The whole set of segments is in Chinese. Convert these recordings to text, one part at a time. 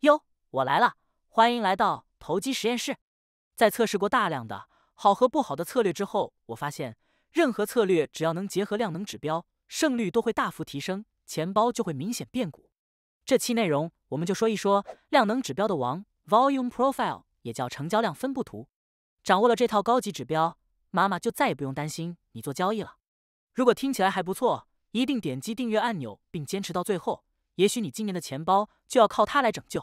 哟，我来了，欢迎来到投机实验室。在测试过大量的好和不好的策略之后，我发现任何策略只要能结合量能指标，胜率都会大幅提升，钱包就会明显变鼓。这期内容我们就说一说量能指标的王，Volume Profile，也叫成交量分布图。掌握了这套高级指标，妈妈就再也不用担心你做交易了。如果听起来还不错，一定点击订阅按钮，并坚持到最后。也许你今年的钱包就要靠它来拯救。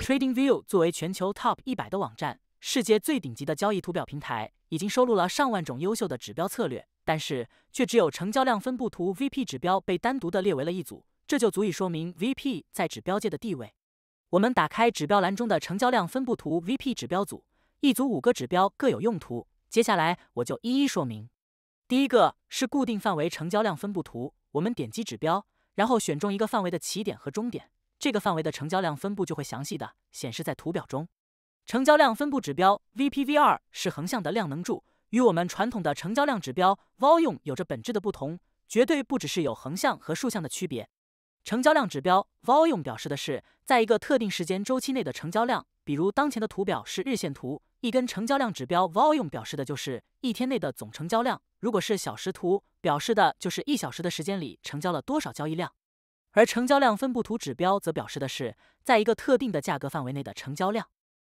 TradingView 作为全球 top 一百的网站，世界最顶级的交易图表平台，已经收录了上万种优秀的指标策略，但是却只有成交量分布图 VP 指标被单独的列为了一组，这就足以说明 VP 在指标界的地位。我们打开指标栏中的成交量分布图 VP 指标组，一组五个指标各有用途，接下来我就一一说明。第一个是固定范围成交量分布图，我们点击指标。然后选中一个范围的起点和终点，这个范围的成交量分布就会详细的显示在图表中。成交量分布指标 V P V R 是横向的量能柱，与我们传统的成交量指标 Volume 有着本质的不同，绝对不只是有横向和竖向的区别。成交量指标 Volume 表示的是在一个特定时间周期内的成交量，比如当前的图表是日线图。一根成交量指标 Volume 表示的就是一天内的总成交量。如果是小时图，表示的就是一小时的时间里成交了多少交易量。而成交量分布图指标则表示的是在一个特定的价格范围内的成交量。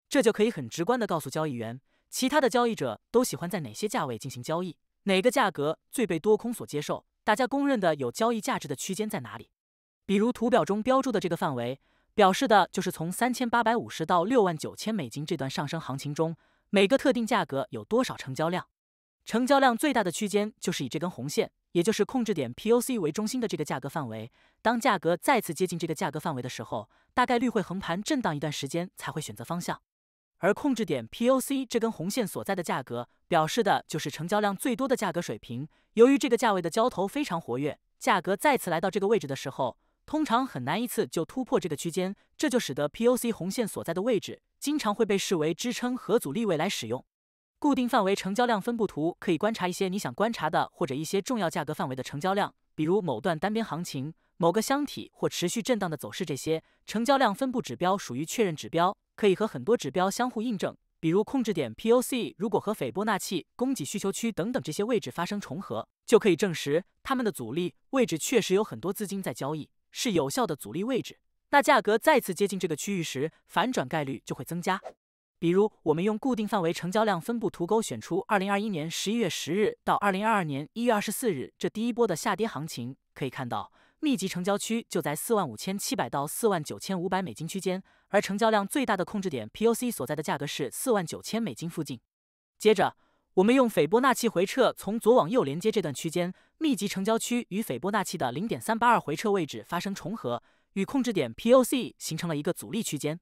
这就可以很直观的告诉交易员，其他的交易者都喜欢在哪些价位进行交易，哪个价格最被多空所接受，大家公认的有交易价值的区间在哪里。比如图表中标注的这个范围。表示的就是从三千八百五十到六万九千美金这段上升行情中，每个特定价格有多少成交量？成交量最大的区间就是以这根红线，也就是控制点 POC 为中心的这个价格范围。当价格再次接近这个价格范围的时候，大概率会横盘震荡一段时间才会选择方向。而控制点 POC 这根红线所在的价格，表示的就是成交量最多的价格水平。由于这个价位的交投非常活跃，价格再次来到这个位置的时候。通常很难一次就突破这个区间，这就使得 POC 红线所在的位置经常会被视为支撑和阻力位来使用。固定范围成交量分布图可以观察一些你想观察的，或者一些重要价格范围的成交量，比如某段单边行情、某个箱体或持续震荡的走势。这些成交量分布指标属于确认指标，可以和很多指标相互印证，比如控制点 POC 如果和斐波那契供给需求区等等这些位置发生重合，就可以证实它们的阻力位置确实有很多资金在交易。是有效的阻力位置，那价格再次接近这个区域时，反转概率就会增加。比如，我们用固定范围成交量分布图勾选出二零二一年十一月十日到二零二二年一月二十四日这第一波的下跌行情，可以看到密集成交区就在四万五千七百到四万九千五百美金区间，而成交量最大的控制点 POC 所在的价格是四万九千美金附近。接着，我们用斐波那契回撤从左往右连接这段区间。密集成交区与斐波那契的零点三八二回撤位置发生重合，与控制点 POC 形成了一个阻力区间。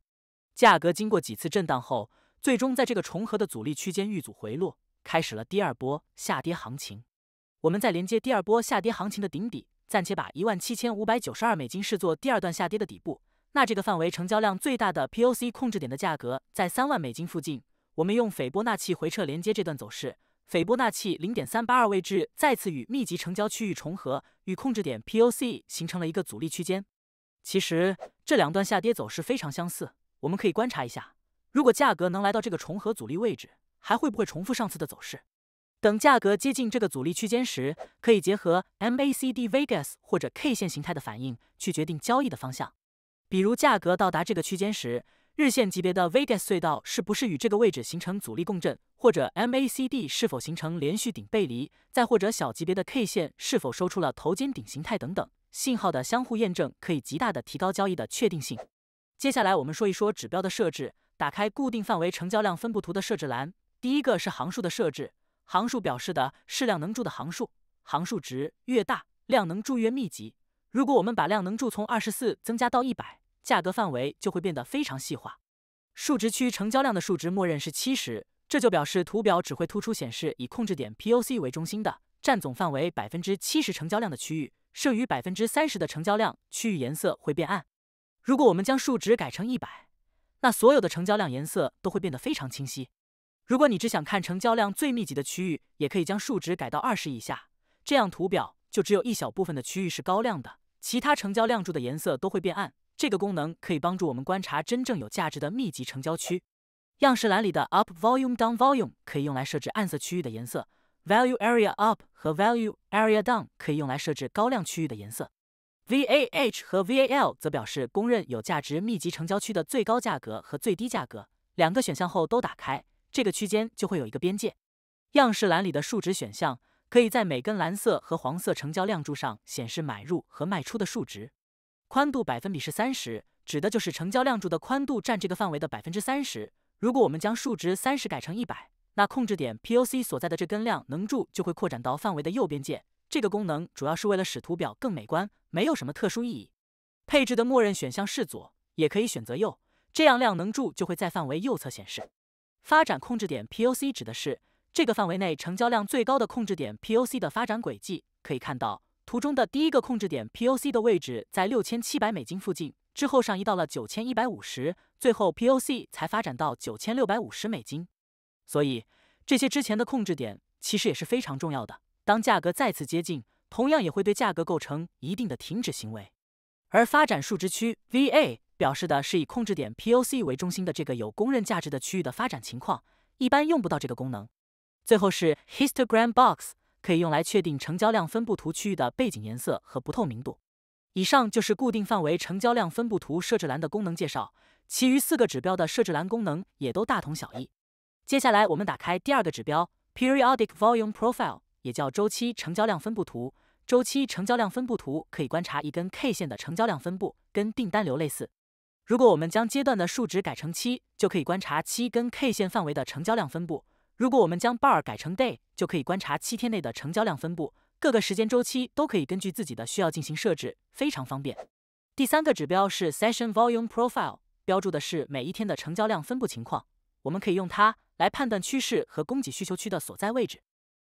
价格经过几次震荡后，最终在这个重合的阻力区间遇阻回落，开始了第二波下跌行情。我们在连接第二波下跌行情的顶底，暂且把一万七千五百九十二美金视作第二段下跌的底部。那这个范围成交量最大的 POC 控制点的价格在三万美金附近，我们用斐波那契回撤连接这段走势。斐波那契零点三八二位置再次与密集成交区域重合，与控制点 POC 形成了一个阻力区间。其实这两段下跌走势非常相似，我们可以观察一下，如果价格能来到这个重合阻力位置，还会不会重复上次的走势？等价格接近这个阻力区间时，可以结合 MACD、Vegas 或者 K 线形态的反应去决定交易的方向。比如价格到达这个区间时。日线级别的 Vegas 隧道是不是与这个位置形成阻力共振，或者 MACD 是否形成连续顶背离，再或者小级别的 K 线是否收出了头肩顶形态等等，信号的相互验证可以极大的提高交易的确定性。接下来我们说一说指标的设置。打开固定范围成交量分布图的设置栏，第一个是行数的设置，行数表示的是量能柱的行数，行数值越大，量能柱越密集。如果我们把量能柱从二十四增加到一百。价格范围就会变得非常细化，数值区成交量的数值默认是七十，这就表示图表只会突出显示以控制点 POC 为中心的占总范围百分之七十成交量的区域，剩余百分之三十的成交量区域颜色会变暗。如果我们将数值改成一百，那所有的成交量颜色都会变得非常清晰。如果你只想看成交量最密集的区域，也可以将数值改到二十以下，这样图表就只有一小部分的区域是高亮的，其他成交量柱的颜色都会变暗。这个功能可以帮助我们观察真正有价值的密集成交区。样式栏里的 Up Volume Down Volume 可以用来设置暗色区域的颜色，Value Area Up 和 Value Area Down 可以用来设置高亮区域的颜色。V A H 和 V A L 则表示公认有价值密集成交区的最高价格和最低价格。两个选项后都打开，这个区间就会有一个边界。样式栏里的数值选项可以在每根蓝色和黄色成交量柱上显示买入和卖出的数值。宽度百分比是三十，指的就是成交量柱的宽度占这个范围的百分之三十。如果我们将数值三十改成一百，那控制点 POC 所在的这根量能柱就会扩展到范围的右边界。这个功能主要是为了使图表更美观，没有什么特殊意义。配置的默认选项是左，也可以选择右，这样量能柱就会在范围右侧显示。发展控制点 POC 指的是这个范围内成交量最高的控制点 POC 的发展轨迹。可以看到。图中的第一个控制点 POC 的位置在六千七百美金附近，之后上移到了九千一百五十，最后 POC 才发展到九千六百五十美金。所以这些之前的控制点其实也是非常重要的。当价格再次接近，同样也会对价格构成一定的停止行为。而发展数值区 VA 表示的是以控制点 POC 为中心的这个有公认价值的区域的发展情况，一般用不到这个功能。最后是 Histogram Box。可以用来确定成交量分布图区域的背景颜色和不透明度。以上就是固定范围成交量分布图设置栏的功能介绍，其余四个指标的设置栏功能也都大同小异。接下来我们打开第二个指标 Periodic Volume Profile，也叫周期成交量分布图。周期成交量分布图可以观察一根 K 线的成交量分布，跟订单流类似。如果我们将阶段的数值改成七，就可以观察七根 K 线范围的成交量分布。如果我们将 bar 改成 day，就可以观察七天内的成交量分布，各个时间周期都可以根据自己的需要进行设置，非常方便。第三个指标是 session volume profile，标注的是每一天的成交量分布情况，我们可以用它来判断趋势和供给需求区的所在位置。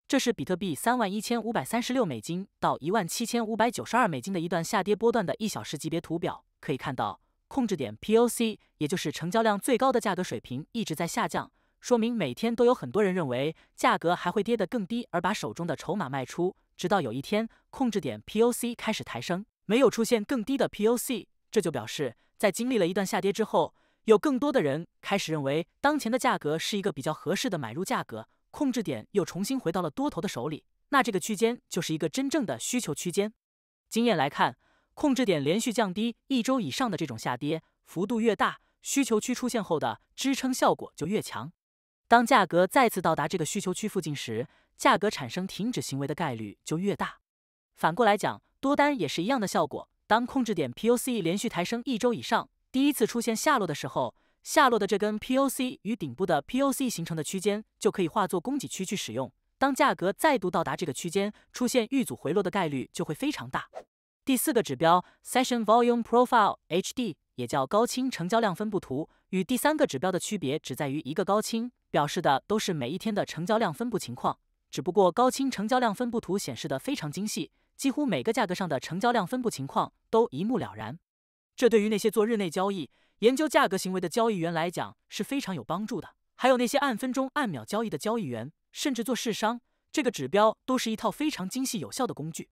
这是比特币三万一千五百三十六美金到一万七千五百九十二美金的一段下跌波段的一小时级别图表，可以看到控制点 POC，也就是成交量最高的价格水平一直在下降。说明每天都有很多人认为价格还会跌得更低，而把手中的筹码卖出，直到有一天控制点 POC 开始抬升，没有出现更低的 POC，这就表示在经历了一段下跌之后，有更多的人开始认为当前的价格是一个比较合适的买入价格，控制点又重新回到了多头的手里，那这个区间就是一个真正的需求区间。经验来看，控制点连续降低一周以上的这种下跌幅度越大，需求区出现后的支撑效果就越强。当价格再次到达这个需求区附近时，价格产生停止行为的概率就越大。反过来讲，多单也是一样的效果。当控制点 POC 连续抬升一周以上，第一次出现下落的时候，下落的这根 POC 与顶部的 POC 形成的区间就可以化作供给区去使用。当价格再度到达这个区间，出现遇阻回落的概率就会非常大。第四个指标 Session Volume Profile HD 也叫高清成交量分布图，与第三个指标的区别只在于一个高清。表示的都是每一天的成交量分布情况，只不过高清成交量分布图显示的非常精细，几乎每个价格上的成交量分布情况都一目了然。这对于那些做日内交易、研究价格行为的交易员来讲是非常有帮助的，还有那些按分钟、按秒交易的交易员，甚至做市商，这个指标都是一套非常精细有效的工具。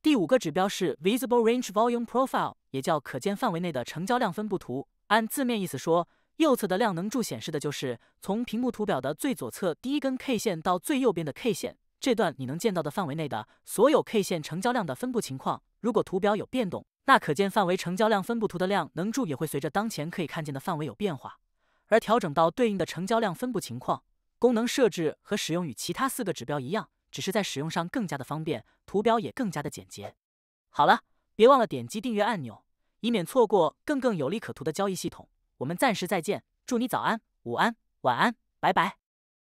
第五个指标是 Visible Range Volume Profile，也叫可见范围内的成交量分布图。按字面意思说。右侧的量能柱显示的就是从屏幕图表的最左侧第一根 K 线到最右边的 K 线，这段你能见到的范围内的所有 K 线成交量的分布情况。如果图表有变动，那可见范围成交量分布图的量能柱也会随着当前可以看见的范围有变化，而调整到对应的成交量分布情况。功能设置和使用与其他四个指标一样，只是在使用上更加的方便，图表也更加的简洁。好了，别忘了点击订阅按钮，以免错过更更有利可图的交易系统。我们暂时再见，祝你早安、午安、晚安，拜拜。